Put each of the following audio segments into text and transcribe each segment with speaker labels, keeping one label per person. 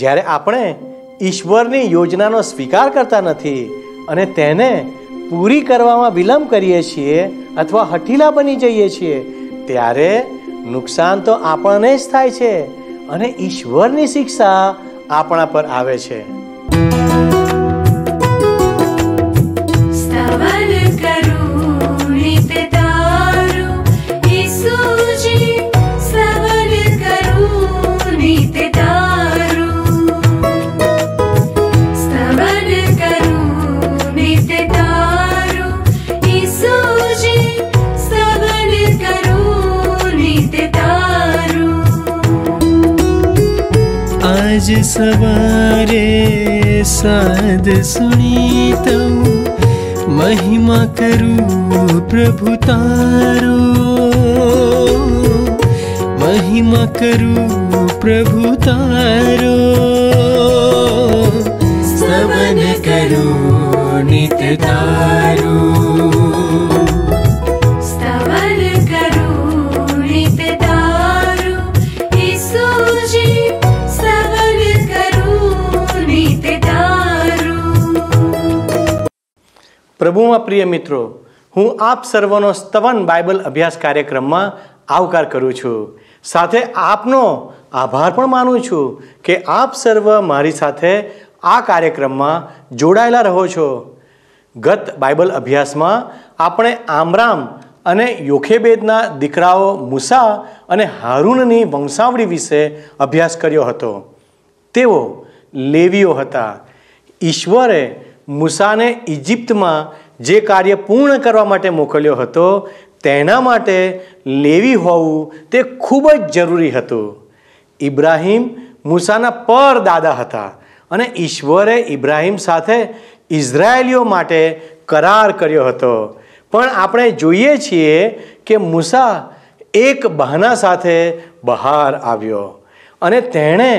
Speaker 1: જ્યારે આપણે ઈશ્વરની યોજનાનો સ્વીકાર કરતા નથી અને તેને પૂરી કરવામાં વિલંબ કરીએ છીએ અથવા હઠીલા બની જઈએ છીએ ત્યારે નુકસાન તો આપણને જ થાય છે અને ઈશ્વરની શિક્ષા આપણા પર આવે છે आज सवारे साध सुनीत महिमा करू प्रभु महिमा करू प्रभु तारो सवन करू नित
Speaker 2: तारो
Speaker 1: પ્રભુમાં પ્રિય મિત્રો હું આપ સર્વનો સ્તવન બાઇબલ અભ્યાસ કાર્યક્રમમાં આવકાર કરું છું સાથે આપનો આભાર પણ માનું છું કે આપ સર્વ મારી સાથે આ કાર્યક્રમમાં જોડાયેલા રહો છો ગત બાઇબલ અભ્યાસમાં આપણે આમરામ અને યોખેબેદના દીકરાઓ મુસા અને હારૂનની વંશાવળી વિશે અભ્યાસ કર્યો હતો તેઓ લેવીઓ હતા ઈશ્વરે મૂસાને ઇજિપ્તમાં જે કાર્ય પૂર્ણ કરવા માટે મોકલ્યો હતો તેના માટે લેવી હોવું તે ખૂબ જ જરૂરી હતું ઇબ્રાહીમ મૂસાના દાદા હતા અને ઈશ્વરે ઇબ્રાહીમ સાથે ઇઝરાયેલીઓ માટે કરાર કર્યો હતો પણ આપણે જોઈએ છીએ કે મૂસા એક બહાના સાથે બહાર આવ્યો અને તેણે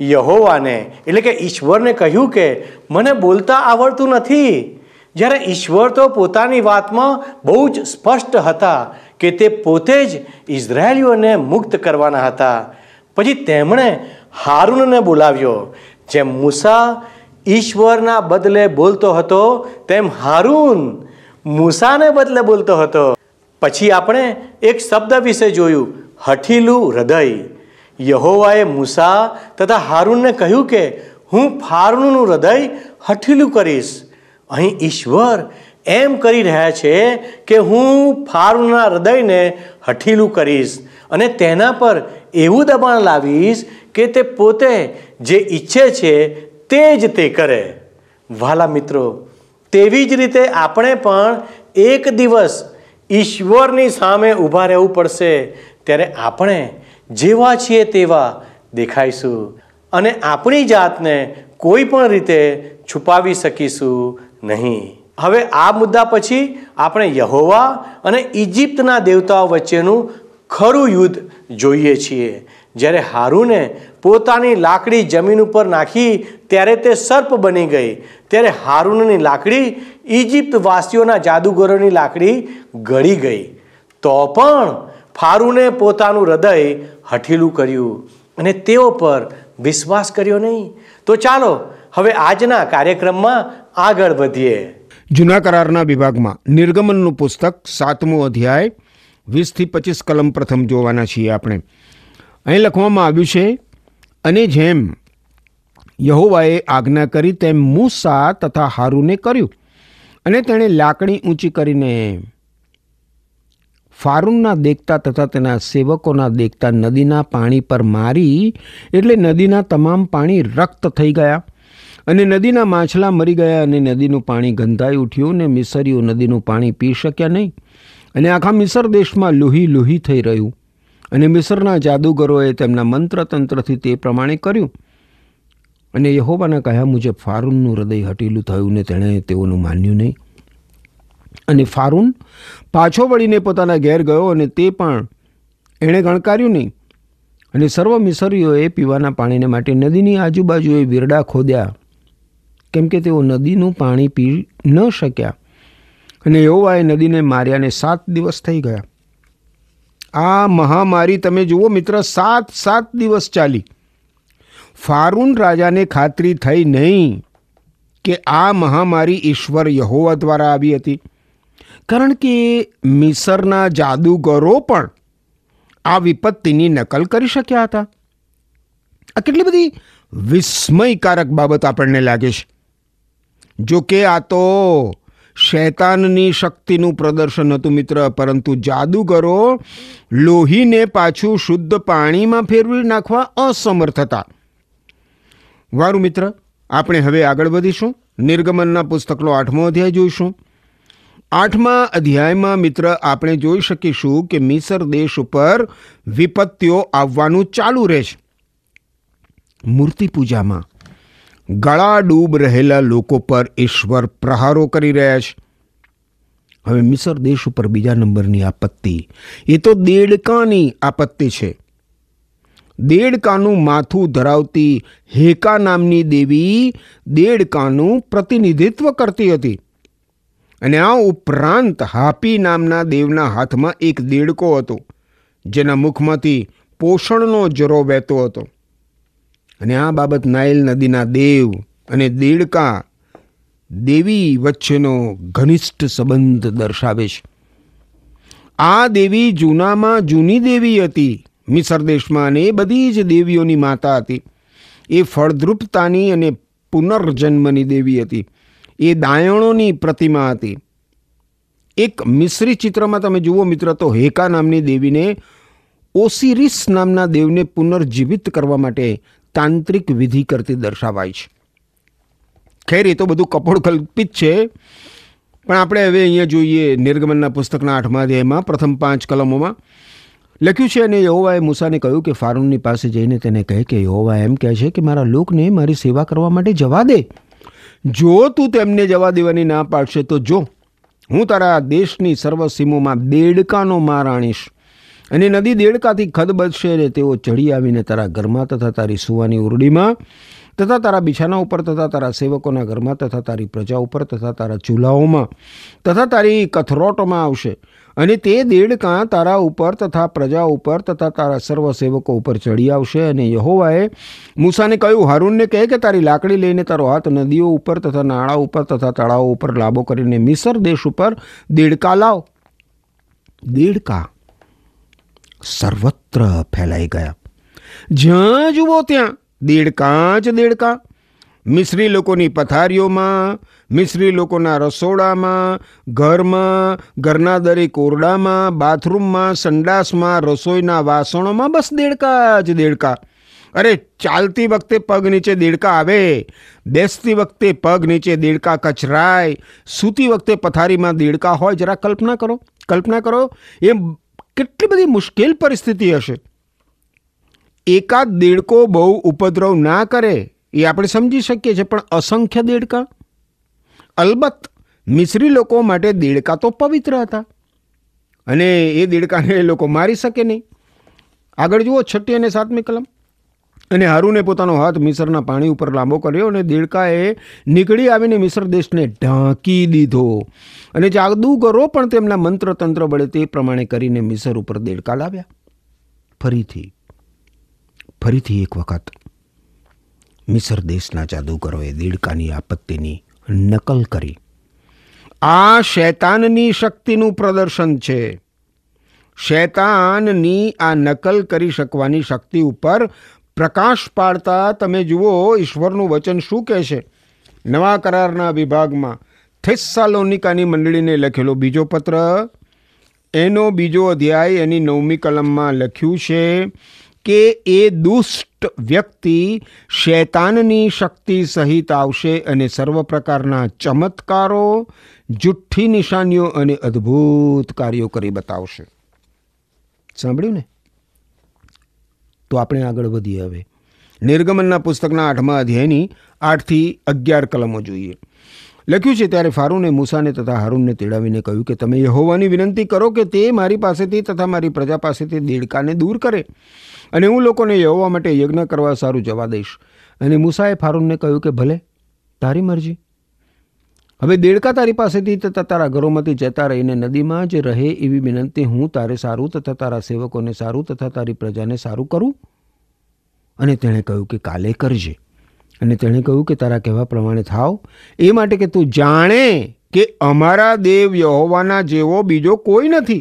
Speaker 1: યહોવાને એટલે કે ઈશ્વરને કહ્યું કે મને બોલતા આવડતું નથી જ્યારે ઈશ્વર તો પોતાની વાતમાં બહુ જ સ્પષ્ટ હતા કે તે પોતે જ ઇઝરાયલીઓને મુક્ત કરવાના હતા પછી તેમણે હારૂનને બોલાવ્યો જેમ મૂસા ઈશ્વરના બદલે બોલતો હતો તેમ હારૂન મૂસાને બદલે બોલતો હતો પછી આપણે એક શબ્દ વિશે જોયું હઠીલું હૃદય યહોવાએ મૂસા તથા હારૂનને કહ્યું કે હું ફારૂનનું હૃદય હઠીલું કરીશ અહીં ઈશ્વર એમ કરી રહ્યા છે કે હું ફારૂના હૃદયને હઠીલું કરીશ અને તેના પર એવું દબાણ લાવીશ કે તે પોતે જે ઈચ્છે છે તે જ તે કરે વાલા મિત્રો તેવી જ રીતે આપણે પણ એક દિવસ ઈશ્વરની સામે ઊભા રહેવું પડશે ત્યારે આપણે જેવા છીએ તેવા દેખાઈશું અને આપણી જાતને કોઈ પણ રીતે છુપાવી શકીશું નહીં હવે આ મુદ્દા પછી આપણે યહોવા અને ઇજિપ્તના દેવતાઓ વચ્ચેનું ખરું યુદ્ધ જોઈએ છીએ જ્યારે હારુને પોતાની લાકડી જમીન ઉપર નાખી ત્યારે તે સર્પ બની ગઈ ત્યારે હારુનની લાકડી ઇજિપ્તવાસીઓના જાદુગરોની લાકડી ગળી ગઈ તો પણ ફારૂને પોતાનું હૃદય હઠીલું કર્યું અને તેઓ પર વિશ્વાસ કર્યો નહીં તો ચાલો હવે આજના કાર્યક્રમમાં આગળ વધીએ
Speaker 3: જૂના કરારના વિભાગમાં નિર્ગમનનું પુસ્તક સાતમો અધ્યાય વીસથી પચીસ કલમ પ્રથમ જોવાના છીએ આપણે અહીં લખવામાં આવ્યું છે અને જેમ યહોવાએ આજ્ઞા કરી તેમ મૂસા તથા હારુને કર્યું અને તેણે લાકડી ઊંચી કરીને ફારૂનના દેખતા તથા તેના સેવકોના દેખતા નદીના પાણી પર મારી એટલે નદીના તમામ પાણી રક્ત થઈ ગયા અને નદીના માછલા મરી ગયા અને નદીનું પાણી ગંધાઈ ઉઠ્યું ને મિસરીઓ નદીનું પાણી પી શક્યા નહીં અને આખા મિસર દેશમાં લુહી લુહી થઈ રહ્યું અને મિસરના જાદુગરોએ તેમના મંત્રતંત્રથી તે પ્રમાણે કર્યું અને યહોવાના કહ્યા મુજબ ફારૂનનું હૃદય હટીલું થયું ને તેણે તેઓનું માન્યું નહીં અને ફારૂન પાછો વળીને પોતાના ઘેર ગયો અને તે પણ એણે ગણકાર્યું નહીં અને સર્વ મિસરીઓએ પીવાના પાણીને માટે નદીની આજુબાજુએ વીરડા ખોદ્યા કેમ કે તેઓ નદીનું પાણી પી ન શક્યા અને યહોવાએ નદીને માર્યાને સાત દિવસ થઈ ગયા આ મહામારી તમે જુઓ મિત્ર સાત સાત દિવસ ચાલી ફારૂન રાજાને ખાતરી થઈ નહીં કે આ મહામારી ઈશ્વર યહોવા દ્વારા આવી હતી કારણ કે મિસરના જાદુગરો પણ આ વિપત્તિની નકલ કરી શક્યા હતા આ કેટલી બધી વિસ્મયકારક બાબત આપણને લાગે છે જોકે આ તો શૈતાનની શક્તિનું પ્રદર્શન હતું મિત્ર પરંતુ જાદુગરો લોહીને પાછું શુદ્ધ પાણીમાં ફેરવી નાખવા અસમર્થ હતા વારું મિત્ર આપણે હવે આગળ વધીશું નિર્ગમનના પુસ્તકનો આઠમો અધ્યાય જોઈશું આઠમા અધ્યાયમાં મિત્ર આપણે જોઈ શકીશું કે મિસર દેશ ઉપર વિપત્તિઓ આવવાનું ચાલુ રહે છે મૂર્તિ પૂજામાં ગળા ડૂબ રહેલા લોકો પર ઈશ્વર પ્રહારો કરી રહ્યા છે હવે મિસર દેશ ઉપર બીજા નંબરની આપત્તિ એ તો દેડકાની આપત્તિ છે દેડકાનું માથું ધરાવતી હેકા નામની દેવી દેડકાનું પ્રતિનિધિત્વ કરતી હતી અને આ ઉપરાંત હાપી નામના દેવના હાથમાં એક દેડકો હતો જેના મુખમાંથી પોષણનો જરો વહેતો હતો અને આ બાબત નાઇલ નદીના દેવ અને દેડકા દેવી વચ્ચેનો ઘનિષ્ઠ સંબંધ દર્શાવે છે આ દેવી જૂનામાં જૂની દેવી હતી મિસર દેશમાં અને એ બધી જ દેવીઓની માતા હતી એ ફળદ્રુપતાની અને પુનર્જન્મની દેવી હતી એ દાયણોની પ્રતિમા હતી એક મિશ્રિત ચિત્રમાં તમે જુઓ મિત્ર તો હેકા નામની દેવીને ઓસિરિસ નામના દેવને પુનર્જીવિત કરવા માટે તાંત્રિક વિધિ કરતી દર્શાવાય છે ખેર એ તો બધું કપોળ કલ્પિત છે પણ આપણે હવે અહીંયા જોઈએ નિર્ગમનના પુસ્તકના આઠમા અધ્યાયમાં પ્રથમ પાંચ કલમોમાં લખ્યું છે અને યહોવાએ મૂસાને કહ્યું કે ફારૂનની પાસે જઈને તેને કહે કે યહોવા એમ કહે છે કે મારા લોકને મારી સેવા કરવા માટે જવા દે જો તું તેમને જવા દેવાની ના પાડશે તો જો હું તારા દેશની સર્વસીમોમાં દેડકાનો માર આણીશ અને નદી દેડકાથી ખદબદશે અને તેઓ ચડી આવીને તારા ઘરમાં તથા તારી સુવાની ઉરડીમાં તથા તારા બિછાના ઉપર તથા તારા સેવકોના ઘરમાં તથા તારી પ્રજા ઉપર તથા તારા ચૂલાઓમાં તથા તારી કથરોટોમાં આવશે અને તે દેડકાં તારા ઉપર તથા પ્રજા ઉપર તથા તારા સર્વ સેવકો ઉપર ચડી આવશે અને યહોવાએ મૂસાને કહ્યું હારૂનને કહે કે તારી લાકડી લઈને તારો હાથ નદીઓ ઉપર તથા નાળા ઉપર તથા તળાવો ઉપર લાંબો કરીને મિસર દેશ ઉપર દેડકા લાવ દેડકા સર્વત્ર ફેલાઈ ગયા જ્યાં જુઓ ત્યાં દેડકા જ દેડકા મિશ્રી લોકોની પથારીઓમાં મિસ્રી લોકોના રસોડામાં ઘરમાં ઘરના દરેક ઓરડામાં બાથરૂમમાં સંડાસમાં રસોઈના વાસણોમાં બસ દેડકા જ દેડકા અરે ચાલતી વખતે પગ નીચે દેડકા આવે બેસતી વખતે પગ નીચે દેડકા કચરાય સૂતી વખતે પથારીમાં દેડકા હોય જરા કલ્પના કરો કલ્પના કરો એ કેટલી બધી મુશ્કેલ પરિસ્થિતિ હશે એકાદ દેડકો બહુ ઉપદ્રવ ના કરે એ આપણે સમજી શકીએ છીએ પણ અસંખ્ય દેડકા અલબત્ત મિશ્રી લોકો માટે દેડકા તો પવિત્ર હતા અને એ દેડકાને એ લોકો મારી શકે નહીં આગળ જુઓ છઠ્ઠી અને સાતમી કલમ અને હારુને પોતાનો હાથ મિશ્રના પાણી ઉપર લાંબો કર્યો અને દેડકાએ નીકળી આવીને મિશ્ર દેશને ઢાંકી દીધો અને જાગદુ કરો પણ તેમના મંત્ર તંત્ર બળે તે પ્રમાણે કરીને મિશ્ર ઉપર દેડકા લાવ્યા ફરીથી ફરીથી એક વખત મિશ્ર દેશના જાદુગરોએ દેડકાની આપત્તિની નકલ કરી આ શૈતાનની શક્તિનું પ્રદર્શન છે શૈતાનની આ નકલ કરી શકવાની શક્તિ ઉપર પ્રકાશ પાડતા તમે જુઓ ઈશ્વરનું વચન શું કહે છે નવા કરારના વિભાગમાં થેસ્સાલોનિકાની મંડળીને લખેલો બીજો પત્ર એનો બીજો અધ્યાય એની નવમી કલમમાં લખ્યું છે કે એ દુષ્ટ વ્યક્તિ શૈતાનની શક્તિ સહિત આવશે અને સર્વ પ્રકારના ચમત્કારો જુઠ્ઠી નિશાનીઓ અને અદ્ભુત કાર્યો કરી બતાવશે સાંભળ્યું ને તો આપણે આગળ વધીએ હવે નિર્ગમનના પુસ્તકના આઠમા અધ્યાયની આઠથી અગિયાર કલમો જોઈએ લખ્યું છે ત્યારે ફારૂને મૂસાને તથા હારૂનને તેડાવીને કહ્યું કે તમે હોવાની વિનંતી કરો કે તે મારી પાસેથી તથા મારી પ્રજા પાસેથી દેડકાને દૂર કરે અને હું લોકોને યહોવા માટે યજ્ઞ કરવા સારું જવા દઈશ અને મૂસાએ ફારૂનને કહ્યું કે ભલે તારી મરજી હવે દેડકા તારી પાસેથી તથા તારા ઘરોમાંથી જતા રહીને નદીમાં જ રહે એવી વિનંતી હું તારે સારું તથા તારા સેવકોને સારું તથા તારી પ્રજાને સારું કરું અને તેણે કહ્યું કે કાલે કરજે અને તેણે કહ્યું કે તારા કહેવા પ્રમાણે થાવ એ માટે કે તું જાણે કે અમારા દેવ યહોવાના જેવો બીજો કોઈ નથી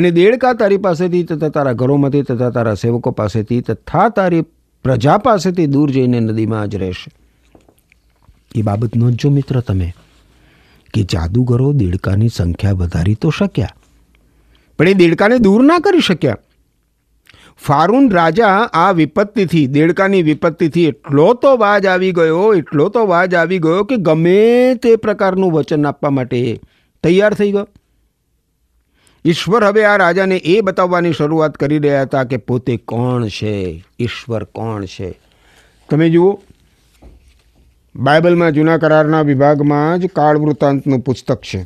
Speaker 3: અને દેડકા તારી પાસેથી તથા તારા ઘરોમાંથી તથા તારા સેવકો પાસેથી તથા તારી પ્રજા પાસેથી દૂર જઈને નદીમાં જ રહેશે એ બાબત નોંધજો મિત્ર તમે કે જાદુગરો દેડકાની સંખ્યા વધારી તો શક્યા પણ એ દેડકાને દૂર ના કરી શક્યા ફારૂન રાજા આ વિપત્તિથી દેડકાની વિપત્તિથી એટલો તો વાજ આવી ગયો એટલો તો વાજ આવી ગયો કે ગમે તે પ્રકારનું વચન આપવા માટે તૈયાર થઈ ગયો ઈશ્વર હવે આ રાજાને એ બતાવવાની શરૂઆત કરી રહ્યા હતા કે પોતે કોણ છે ઈશ્વર કોણ છે તમે જુઓ બાઇબલમાં જૂના કરારના વિભાગમાં જ કાળ વૃત્તાંતનું પુસ્તક છે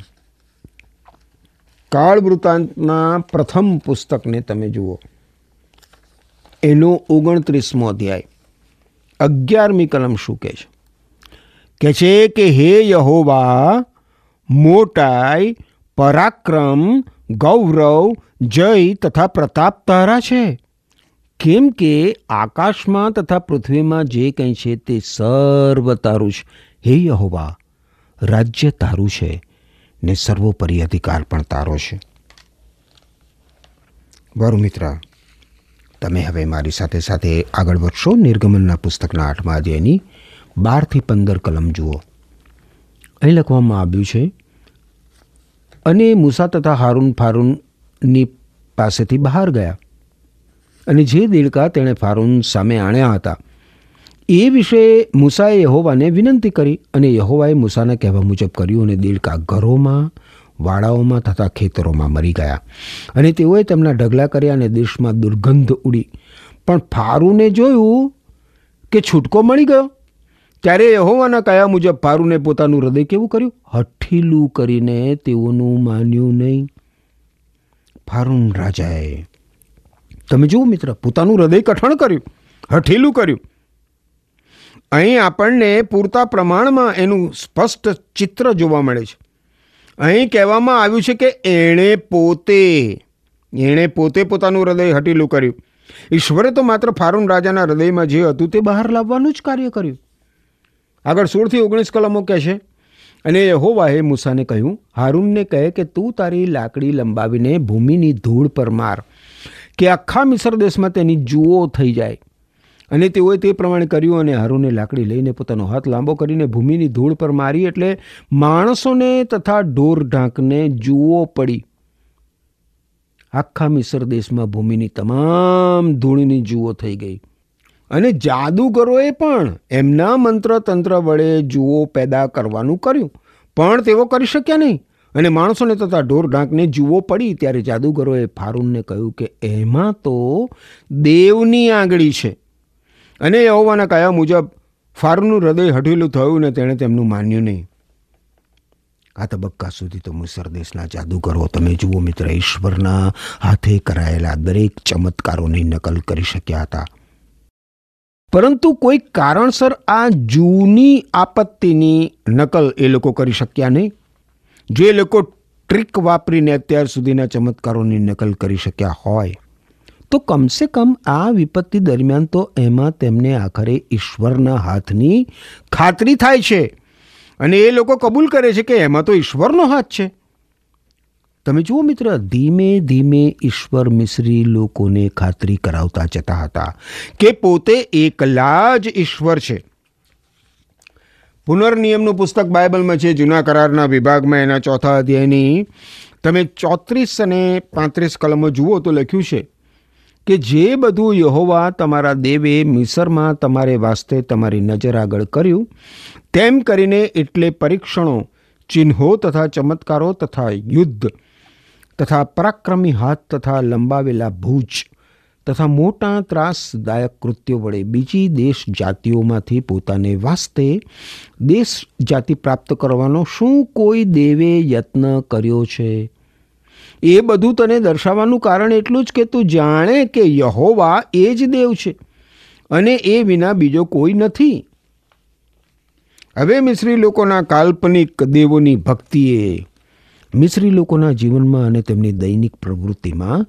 Speaker 3: કાળ વૃત્તાંતના પ્રથમ પુસ્તકને તમે જુઓ એનો ઓગણત્રીસમો અધ્યાય અગિયારમી કલમ શું કહે છે કહે છે કે હે યહોવા મોટાઈ પરાક્રમ ગૌરવ જય તથા પ્રતાપ તારા છે કેમ કે આકાશમાં તથા પૃથ્વીમાં જે કંઈ છે તે સર્વ તારું છે હે યહોવા રાજ્ય તારું છે ને સર્વોપરી અધિકાર પણ તારો છે બરું મિત્રા તમે હવે મારી સાથે સાથે આગળ વધશો નિર્ગમનના પુસ્તકના આઠમાં અધ્યાયની બારથી પંદર કલમ જુઓ અહીં લખવામાં આવ્યું છે અને મૂસા તથા હારૂન ફારૂનની પાસેથી બહાર ગયા અને જે દેડકા તેણે ફારૂન સામે આણ્યા હતા એ વિશે મૂસાએ યહોવાને વિનંતી કરી અને યહોવાએ મૂસાના કહેવા મુજબ કર્યું અને દેડકા ઘરોમાં વાડાઓમાં તથા ખેતરોમાં મરી ગયા અને તેઓએ તેમના ઢગલા કર્યા અને દેશમાં દુર્ગંધ ઉડી પણ ફારૂને જોયું કે છૂટકો મળી ગયો ત્યારે યહોવાના કયા મુજબ ફારૂને પોતાનું હૃદય કેવું કર્યું હઠીલું કરીને તેઓનું માન્યું નહીં ફારૂન રાજાએ તમે જુઓ મિત્ર પોતાનું હૃદય કઠણ કર્યું હઠીલું કર્યું અહીં આપણને પૂરતા પ્રમાણમાં એનું સ્પષ્ટ ચિત્ર જોવા મળે છે અહીં કહેવામાં આવ્યું છે કે એણે પોતે એણે પોતે પોતાનું હૃદય હટીલું કર્યું ઈશ્વરે તો માત્ર ફારૂન રાજાના હૃદયમાં જે હતું તે બહાર લાવવાનું જ કાર્ય કર્યું આગળ સોળથી ઓગણીસ કલમો કહે છે અને યહોવાએ મૂસાને કહ્યું હારૂનને કહે કે તું તારી લાકડી લંબાવીને ભૂમિની ધૂળ પર માર કે આખા મિસર દેશમાં તેની જુઓ થઈ જાય અને તેઓએ તે પ્રમાણે કર્યું અને હારુને લાકડી લઈને પોતાનો હાથ લાંબો કરીને ભૂમિની ધૂળ પર મારી એટલે માણસોને તથા ઢોર ઢાંકને જુઓ પડી આખા મિસર દેશમાં ભૂમિની તમામ ધૂળની જુઓ થઈ ગઈ અને જાદુગરોએ પણ એમના મંત્ર તંત્ર વડે જુઓ પેદા કરવાનું કર્યું પણ તેઓ કરી શક્યા નહીં અને માણસોને તથા ઢોર ઢાંકને જુઓ પડી ત્યારે જાદુગરોએ ફારૂનને કહ્યું કે એમાં તો દેવની આંગળી છે અને યહોવાના કયા મુજબ ફારૂનું હૃદય હઠીલું થયું ને તેણે તેમનું માન્યું નહીં આ તબક્કા સુધી તો મુસર દેશના જાદુગરો તમે જુઓ મિત્ર ઈશ્વરના હાથે કરાયેલા દરેક ચમત્કારોની નકલ કરી શક્યા હતા પરંતુ કોઈ કારણસર આ જૂની આપત્તિની નકલ એ લોકો કરી શક્યા નહીં જે લોકો ટ્રીક વાપરીને અત્યાર સુધીના ચમત્કારોની નકલ કરી શક્યા હોય તો કમસે કમ આ વિપત્તિ દરમિયાન તો એમાં તેમને આખરે ઈશ્વરના હાથની ખાતરી થાય છે અને એ લોકો કબૂલ કરે છે કે એમાં તો ઈશ્વરનો હાથ છે તમે જુઓ મિત્ર ધીમે ધીમે ઈશ્વર મિશ્રી લોકોને ખાતરી કરાવતા જતા હતા કે પોતે એકલા જ ઈશ્વર છે પુનર્નિયમનું પુસ્તક બાઇબલમાં છે જૂના કરારના વિભાગમાં એના ચોથા અધ્યાયની તમે ચોત્રીસ અને પાંત્રીસ કલમો જુઓ તો લખ્યું છે કે જે બધું યહોવા તમારા દેવે મિસરમાં તમારે વાસ્તે તમારી નજર આગળ કર્યું તેમ કરીને એટલે પરીક્ષણો ચિહ્નો તથા ચમત્કારો તથા યુદ્ધ તથા પરાક્રમી હાથ તથા લંબાવેલા ભૂજ તથા મોટા ત્રાસદાયક કૃત્યો વડે બીજી દેશ જાતિઓમાંથી પોતાને વાસ્તે દેશ જાતિ પ્રાપ્ત કરવાનો શું કોઈ દેવે યત્ન કર્યો છે એ બધું તને દર્શાવવાનું કારણ એટલું જ કે તું જાણે કે યહોવા એ જ દેવ છે અને એ વિના બીજો કોઈ નથી હવે મિશ્રી લોકોના કાલ્પનિક દેવોની ભક્તિએ મિશ્રી લોકોના જીવનમાં અને તેમની દૈનિક પ્રવૃત્તિમાં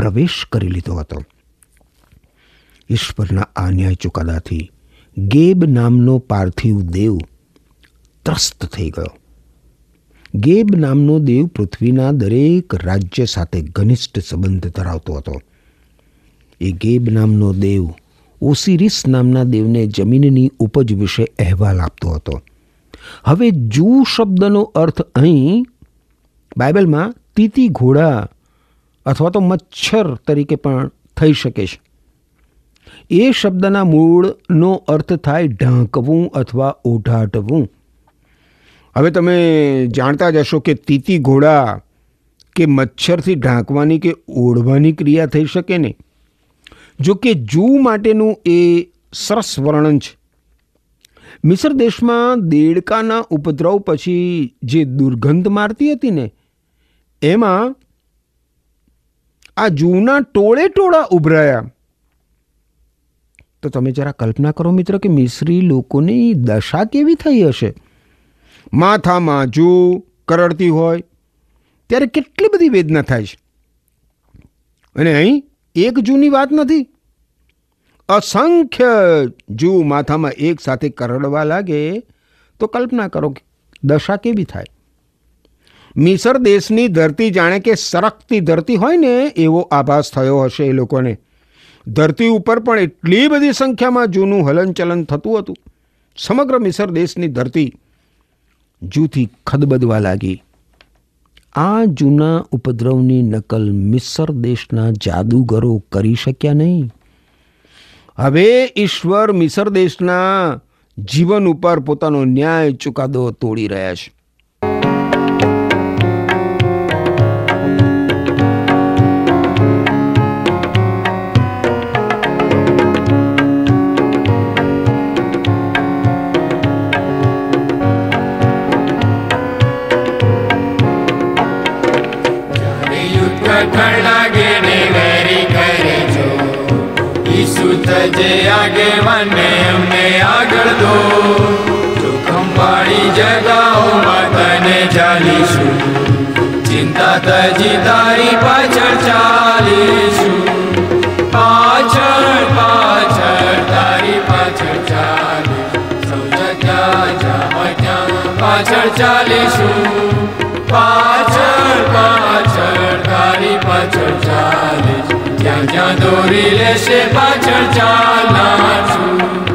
Speaker 3: પ્રવેશ કરી લીધો હતો ઈશ્વરના આ ન્યાય ચુકાદાથી ગેબ નામનો પાર્થિવ દેવ ત્રસ્ત થઈ ગયો ગેબ નામનો દેવ પૃથ્વીના દરેક રાજ્ય સાથે ઘનિષ્ઠ સંબંધ ધરાવતો હતો એ ગેબ નામનો દેવ ઓસિરિસ નામના દેવને જમીનની ઉપજ વિશે અહેવાલ આપતો હતો હવે જૂ શબ્દનો અર્થ અહીં બાઇબલમાં તીતી ઘોડા અથવા તો મચ્છર તરીકે પણ થઈ શકે છે એ શબ્દના મૂળનો અર્થ થાય ઢાંકવું અથવા ઓઢાટવું હવે તમે જાણતા જ હશો કે તીતી ઘોડા કે મચ્છરથી ઢાંકવાની કે ઓઢવાની ક્રિયા થઈ શકે નહીં જો કે જૂ માટેનું એ સરસ વર્ણન છે મિસર દેશમાં દેડકાના ઉપદ્રવ પછી જે દુર્ગંધ મારતી હતી ને એમાં આ જૂના ટોળે ટોળા ઉભરાયા તો તમે જરા કલ્પના કરો મિત્ર કે મિસરી લોકોની દશા કેવી થઈ હશે માથામાં જો કરડતી હોય ત્યારે કેટલી બધી વેદના થાય છે અને અહીં એક જૂની વાત નથી અસંખ્ય જૂ માથામાં એક સાથે કરડવા લાગે તો કલ્પના કરો કે દશા કેવી થાય મિસર દેશની ધરતી જાણે કે સરકતી ધરતી હોય ને એવો આભાસ થયો હશે એ લોકોને ધરતી ઉપર પણ એટલી બધી સંખ્યામાં જૂનું હલનચલન થતું હતું સમગ્ર મિસર દેશની ધરતી જૂથી ખદબદવા લાગી આ જૂના ઉપદ્રવની નકલ મિસર દેશના જાદુગરો કરી શક્યા નહીં હવે ઈશ્વર મિસર દેશના જીવન ઉપર પોતાનો ન્યાય ચુકાદો તોડી રહ્યા છે
Speaker 2: થજે આગેવાન ને અમને આગળ દો જોખમવાળી જગાઓ તને ચાલીશું ચિંતા તજી તારી પાછળ ચાલીશું પાછળ પાછળ તારી પાછળ ચાલીશું સૌ જગ્યા જ્યાં પાછળ ચાલીશું પા દોરી લેશે પાછળ ચાલના છું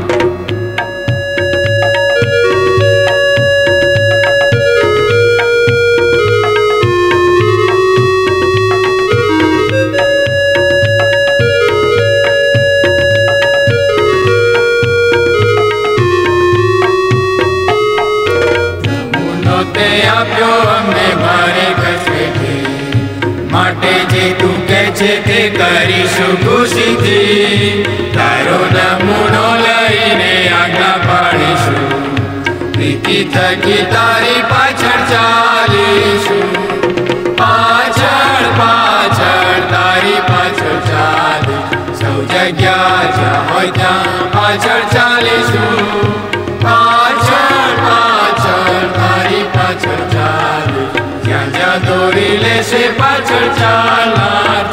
Speaker 2: સુધી તારો નમૂનો લઈને આગા પાડીશું પ્રીતિ થકી તારી પાછળ ચાલીશું પાછળ પાછળ તારી પાછળ ચાલી સૌ જગ્યા જ્યાં હોય ત્યાં પાછળ ચાલીશું પાછળ પાછળ તારી પાછળ ચાલી જ્યાં જ્યાં દોરી લેશે પાછળ ચાલા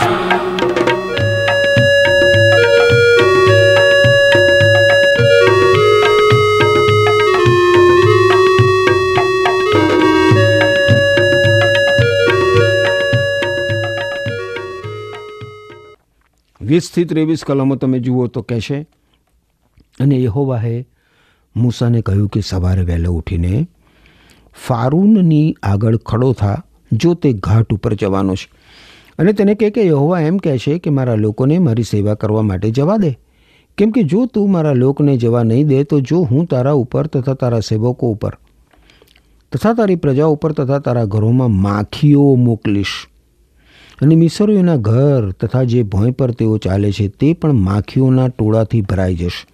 Speaker 3: વીસથી ત્રેવીસ કલમો તમે જુઓ તો કહેશે અને યહોવાહે મૂસાને કહ્યું કે સવારે વહેલો ઉઠીને ફારૂનની આગળ ખડો થા જો તે ઘાટ ઉપર જવાનો છે અને તેને કહે કે યહોવા એમ કહે છે કે મારા લોકોને મારી સેવા કરવા માટે જવા દે કેમ કે જો તું મારા લોકને જવા નહીં દે તો જો હું તારા ઉપર તથા તારા સેવકો ઉપર તથા તારી પ્રજા ઉપર તથા તારા ઘરોમાં માખીઓ મોકલીશ અને મિસરીઓના ઘર તથા જે ભોંય પર તેઓ ચાલે છે તે પણ માખીઓના ટોળાથી ભરાઈ જશે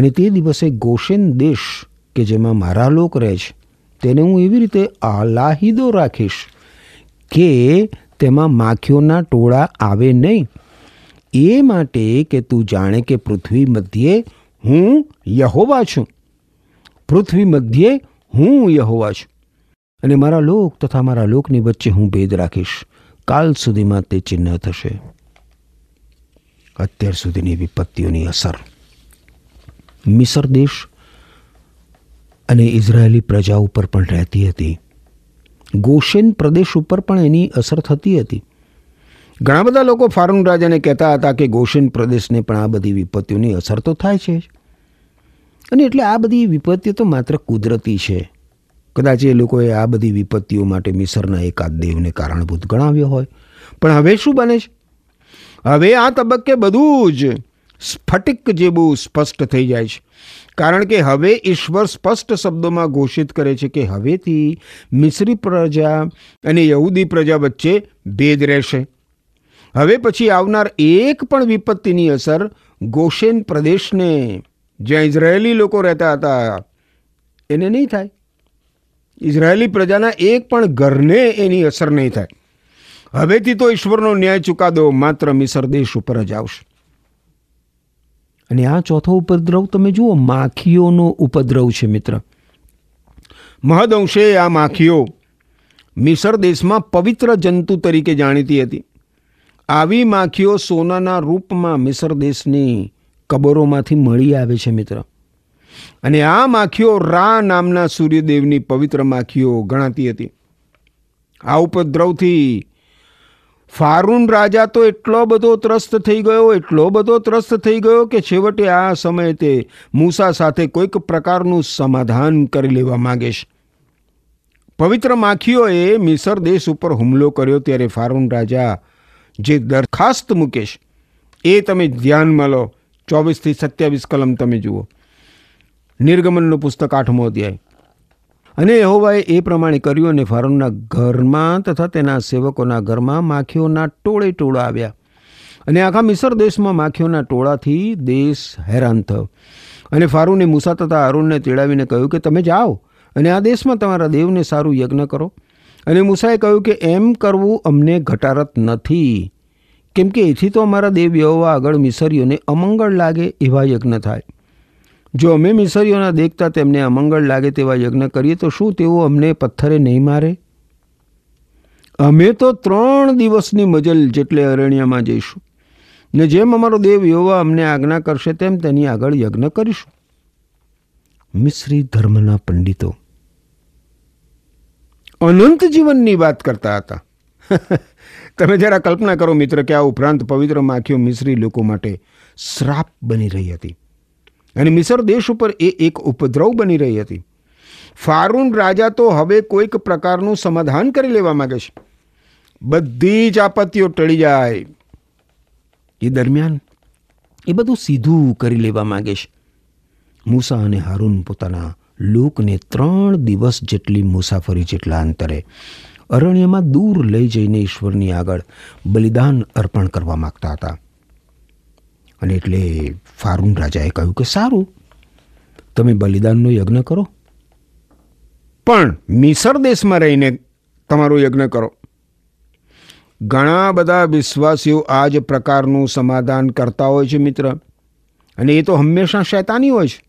Speaker 3: અને તે દિવસે ગોશેન દેશ કે જેમાં મારા લોક રહે છે તેને હું એવી રીતે આલાહિદો રાખીશ કે તેમાં માખીઓના ટોળા આવે નહીં એ માટે કે તું જાણે કે પૃથ્વી મધ્યે હું યહોવા છું પૃથ્વી મધ્યે હું યહોવા છું અને મારા લોક તથા મારા લોકની વચ્ચે હું ભેદ રાખીશ કાલ સુધીમાં તે ચિહ્ન થશે અત્યાર સુધીની વિપત્તિઓની અસર મિસર દેશ અને ઇઝરાયેલી પ્રજા ઉપર પણ રહેતી હતી ગોશેન પ્રદેશ ઉપર પણ એની અસર થતી હતી ઘણા બધા લોકો ફારૂન રાજાને કહેતા હતા કે ગોશેન પ્રદેશને પણ આ બધી વિપત્તિઓની અસર તો થાય છે અને એટલે આ બધી વિપત્તિઓ તો માત્ર કુદરતી છે કદાચ એ લોકોએ આ બધી વિપત્તિઓ માટે મિસરના એકાદ દેવને કારણભૂત ગણાવ્યો હોય પણ હવે શું બને છે હવે આ તબક્કે બધું જ સ્ફટિક જેવું સ્પષ્ટ થઈ જાય છે કારણ કે હવે ઈશ્વર સ્પષ્ટ શબ્દોમાં ઘોષિત કરે છે કે હવેથી મિશ્રી પ્રજા અને યહૂદી પ્રજા વચ્ચે ભેદ રહેશે હવે પછી આવનાર એક પણ વિપત્તિની અસર ગોશેન પ્રદેશને જ્યાં ઇઝરાયેલી લોકો રહેતા હતા એને નહીં થાય ઇઝરાયેલી પ્રજાના એક પણ ઘરને એની અસર નહીં થાય હવેથી તો ઈશ્વરનો ન્યાય ચુકાદો માત્ર મિસર દેશ ઉપર જ આવશે અને આ ચોથો ઉપદ્રવ તમે જુઓ માખીઓનો ઉપદ્રવ છે મિત્ર મહદઅંશે આ માખીઓ મિસર દેશમાં પવિત્ર જંતુ તરીકે જાણીતી હતી આવી માખીઓ સોનાના રૂપમાં મિસર દેશની કબરોમાંથી મળી આવે છે મિત્ર અને આ માખીઓ રા નામના સૂર્યદેવની પવિત્ર માખીઓ ગણાતી હતી આ ઉપદ્રવથી ફારૂન રાજા તો એટલો બધો ત્રસ્ત થઈ ગયો એટલો બધો ત્રસ્ત થઈ ગયો કે છેવટે આ સમયે તે મૂસા સાથે કોઈક પ્રકારનું સમાધાન કરી લેવા માગે છે પવિત્ર માખીઓએ મિસર દેશ ઉપર હુમલો કર્યો ત્યારે ફારૂન રાજા જે દરખાસ્ત મૂકે છે એ તમે ધ્યાનમાં લો ચોવીસથી સત્યાવીસ કલમ તમે જુઓ નિર્ગમનનું પુસ્તક આઠમો અધ્યાય અને યહોવાએ એ પ્રમાણે કર્યું અને ફારોનના ઘરમાં તથા તેના સેવકોના ઘરમાં માખીઓના ટોળે ટોળા આવ્યા અને આખા મિસર દેશમાં માખીઓના ટોળાથી દેશ હેરાન થયો અને ફારૂને મૂસા તથા અરુણને તેડાવીને કહ્યું કે તમે જાઓ અને આ દેશમાં તમારા દેવને સારું યજ્ઞ કરો અને મૂસાએ કહ્યું કે એમ કરવું અમને ઘટારત નથી કેમ કે એથી તો અમારા દેવ યહોવા આગળ મિસરીઓને અમંગળ લાગે એવા યજ્ઞ થાય જો અમે મિસરીઓના દેખતા તેમને અમંગળ લાગે તેવા યજ્ઞ કરીએ તો શું તેઓ અમને પથ્થરે નહીં મારે અમે તો ત્રણ દિવસની મજલ જેટલે અરણ્યમાં જઈશું ને જેમ અમારો દેવ યોવા અમને આજ્ઞા કરશે તેમ તેની આગળ યજ્ઞ કરીશું મિશ્રી ધર્મના પંડિતો અનંત જીવનની વાત કરતા હતા તમે જરા કલ્પના કરો મિત્ર કે આ ઉપરાંત પવિત્ર માખીઓ મિશ્રી લોકો માટે શ્રાપ બની રહી હતી અને મિસર દેશ ઉપર એ એક ઉપદ્રવ બની રહી હતી ફારૂન રાજા તો હવે કોઈક પ્રકારનું સમાધાન કરી લેવા માગે છે બધી જ આપત્તિઓ ટળી જાય એ દરમિયાન એ બધું સીધું કરી લેવા માગે છે મૂસા અને હારૂન પોતાના લોકને ત્રણ દિવસ જેટલી મુસાફરી જેટલા અંતરે અરણ્યમાં દૂર લઈ જઈને ઈશ્વરની આગળ બલિદાન અર્પણ કરવા માગતા હતા અને એટલે ફારૂન રાજાએ કહ્યું કે સારું તમે બલિદાનનો યજ્ઞ કરો પણ મિસર દેશમાં રહીને તમારો યજ્ઞ કરો ઘણા બધા વિશ્વાસીઓ આ જ પ્રકારનું સમાધાન કરતા હોય છે મિત્ર અને એ તો હંમેશા શૈતાની હોય છે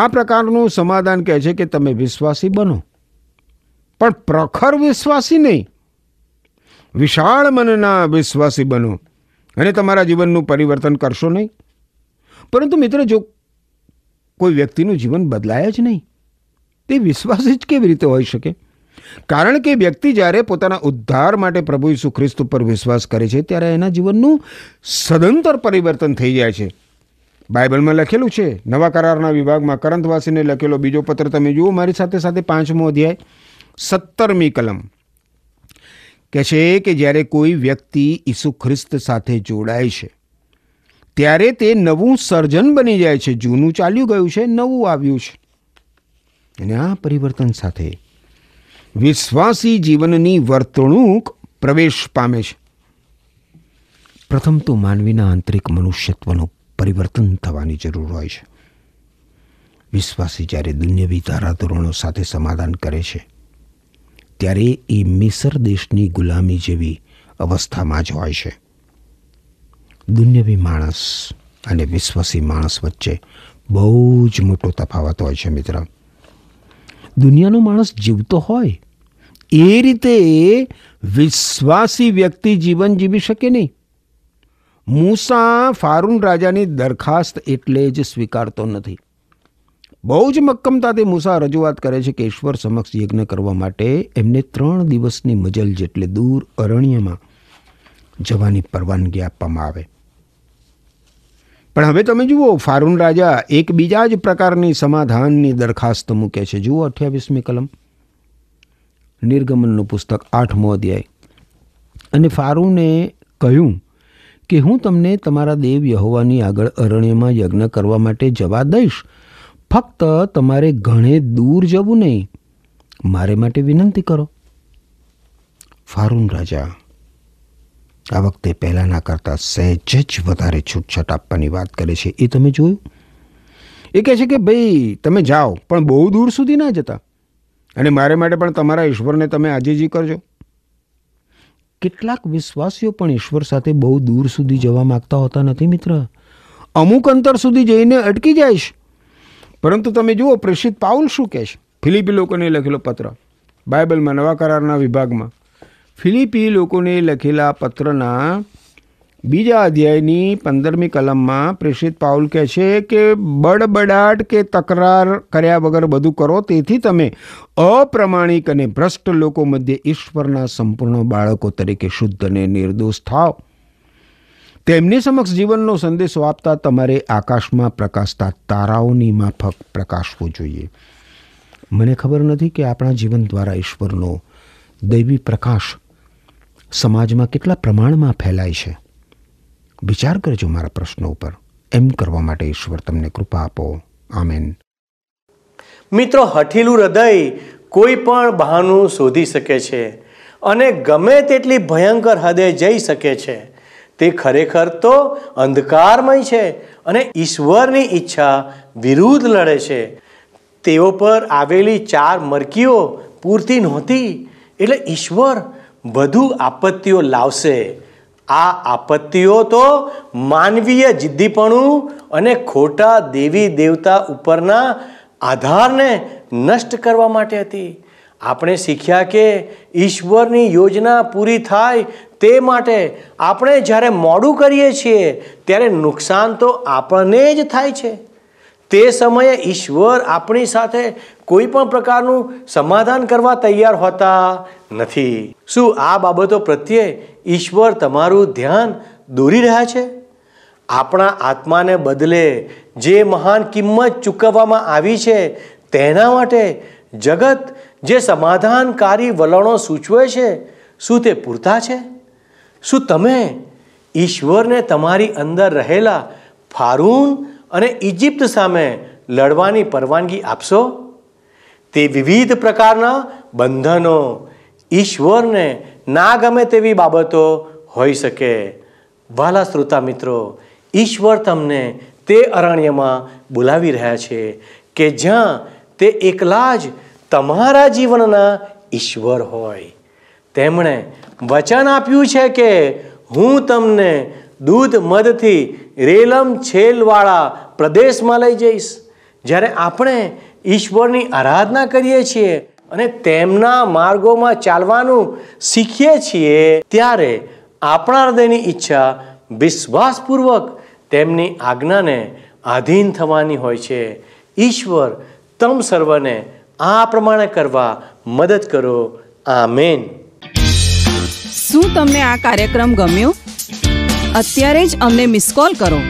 Speaker 3: આ પ્રકારનું સમાધાન કહે છે કે તમે વિશ્વાસી બનો પણ પ્રખર વિશ્વાસી નહીં વિશાળ મનના વિશ્વાસી બનો અને તમારા જીવનનું પરિવર્તન કરશો નહીં પરંતુ મિત્ર જો કોઈ વ્યક્તિનું જીવન બદલાય જ નહીં તે વિશ્વાસ જ કેવી રીતે હોઈ શકે કારણ કે વ્યક્તિ જ્યારે પોતાના ઉદ્ધાર માટે પ્રભુ ઈસુ ખ્રિસ્ત ઉપર વિશ્વાસ કરે છે ત્યારે એના જીવનનું સદંતર પરિવર્તન થઈ જાય છે બાઇબલમાં લખેલું છે નવા કરારના વિભાગમાં કરંતવાસીને લખેલો બીજો પત્ર તમે જુઓ મારી સાથે સાથે પાંચમો અધ્યાય સત્તરમી કલમ કે છે કે જ્યારે કોઈ વ્યક્તિ ઈસુ ખ્રિસ્ત સાથે જોડાય છે ત્યારે તે નવું સર્જન બની જાય છે જૂનું ચાલ્યું ગયું છે નવું આવ્યું છે અને આ પરિવર્તન સાથે વિશ્વાસી જીવનની વર્તણૂક પ્રવેશ પામે છે પ્રથમ તો માનવીના આંતરિક મનુષ્યત્વનું પરિવર્તન થવાની જરૂર હોય છે વિશ્વાસી જ્યારે દુન્યવી ધારાધોરણો સાથે સમાધાન કરે છે ત્યારે એ મિસર દેશની ગુલામી જેવી અવસ્થામાં જ હોય છે દુન્યવી માણસ અને વિશ્વાસી માણસ વચ્ચે બહુ જ મોટો તફાવત હોય છે મિત્ર દુનિયાનો માણસ જીવતો હોય એ રીતે વિશ્વાસી વ્યક્તિ જીવન જીવી શકે નહીં મૂસા ફારૂન રાજાની દરખાસ્ત એટલે જ સ્વીકારતો નથી બહુ જ મક્કમતાથી મૂસા રજૂઆત કરે છે કે ઈશ્વર સમક્ષ યજ્ઞ કરવા માટે એમને ત્રણ દિવસની મજલ જેટલે દૂર અરણ્યમાં જવાની પરવાનગી આપવામાં આવે પણ હવે તમે જુઓ ફારૂન રાજા એક બીજા જ પ્રકારની સમાધાનની દરખાસ્ત મૂકે છે જુઓ અઠ્યાવીસમી કલમ નિર્ગમનનું પુસ્તક આઠમો અધ્યાય અને ફારૂને કહ્યું કે હું તમને તમારા દેવ યહોવાની આગળ અરણ્યમાં યજ્ઞ કરવા માટે જવા દઈશ ફક્ત તમારે ઘણે દૂર જવું નહીં મારે માટે વિનંતી કરો ફારૂન રાજા આ વખતે પહેલાંના કરતાં સહેજ જ વધારે છૂટછાટ આપવાની વાત કરે છે એ તમે જોયું એ કહે છે કે ભાઈ તમે જાઓ પણ બહુ દૂર સુધી ના જતા અને મારે માટે પણ તમારા ઈશ્વરને તમે આજીજી કરજો કેટલાક વિશ્વાસીઓ પણ ઈશ્વર સાથે બહુ દૂર સુધી જવા માગતા હોતા નથી મિત્ર અમુક અંતર સુધી જઈને અટકી જાઈશ પરંતુ તમે જુઓ પ્રેષિત પાઉલ શું કહે છે ફિલિપી લોકોને લખેલો પત્ર બાઇબલમાં નવા કરારના વિભાગમાં ફિલિપી લોકોને લખેલા પત્રના બીજા અધ્યાયની પંદરમી કલમમાં પ્રેષિત પાઉલ કહે છે કે બડબડાટ કે તકરાર કર્યા વગર બધું કરો તેથી તમે અપ્રમાણિક અને ભ્રષ્ટ લોકો મધ્ય ઈશ્વરના સંપૂર્ણ બાળકો તરીકે શુદ્ધ અને નિર્દોષ થાવ તેમની સમક્ષ જીવનનો સંદેશો આપતા તમારે આકાશમાં પ્રકાશતા તારાઓની માફક પ્રકાશવું જોઈએ મને ખબર નથી કે આપણા જીવન દ્વારા ઈશ્વરનો દૈવી પ્રકાશ સમાજમાં કેટલા પ્રમાણમાં ફેલાય છે વિચાર કરજો મારા પ્રશ્નો ઉપર એમ કરવા માટે ઈશ્વર તમને કૃપા આપો
Speaker 1: આમેન મિત્રો હઠીલું હૃદય કોઈ પણ બહાનું શોધી શકે છે અને ગમે તેટલી ભયંકર હદે જઈ શકે છે તે ખરેખર તો અંધકારમય છે અને ઈશ્વરની ઈચ્છા વિરુદ્ધ લડે છે તેઓ પર આવેલી ચાર મરકીઓ પૂરતી નહોતી એટલે ઈશ્વર વધુ આપત્તિઓ લાવશે આ આપત્તિઓ તો માનવીય જિદ્દીપણું અને ખોટા દેવી દેવતા ઉપરના આધારને નષ્ટ કરવા માટે હતી આપણે શીખ્યા કે ઈશ્વરની યોજના પૂરી થાય તે માટે આપણે જ્યારે મોડું કરીએ છીએ ત્યારે નુકસાન તો આપણને જ થાય છે તે સમયે ઈશ્વર આપણી સાથે કોઈ પણ પ્રકારનું સમાધાન કરવા તૈયાર હોતા નથી શું આ બાબતો પ્રત્યે ઈશ્વર તમારું ધ્યાન દોરી રહ્યા છે આપણા આત્માને બદલે જે મહાન કિંમત ચૂકવવામાં આવી છે તેના માટે જગત જે સમાધાનકારી વલણો સૂચવે છે શું તે પૂરતા છે શું તમે ઈશ્વરને તમારી અંદર રહેલા ફારૂન અને ઇજિપ્ત સામે લડવાની પરવાનગી આપશો તે વિવિધ પ્રકારના બંધનો ઈશ્વરને ના ગમે તેવી બાબતો હોઈ શકે વાલા શ્રોતા મિત્રો ઈશ્વર તમને તે અરણ્યમાં બોલાવી રહ્યા છે કે જ્યાં તે એકલા જ તમારા જીવનના ઈશ્વર હોય તેમણે વચન આપ્યું છે કે હું તમને દૂધ મધથી રેલમ છેલવાળા પ્રદેશમાં લઈ જઈશ જ્યારે આપણે ઈશ્વરની આરાધના કરીએ છીએ અને તેમના માર્ગોમાં ચાલવાનું શીખીએ છીએ ત્યારે આપણા હૃદયની ઈચ્છા વિશ્વાસપૂર્વક તેમની આજ્ઞાને આધીન થવાની હોય છે ઈશ્વર તમ સર્વને આ પ્રમાણે કરવા મદદ કરો આમેન
Speaker 2: શું તમને આ કાર્યક્રમ ગમ્યો અત્યારે જ અમને મિસ કોલ કરો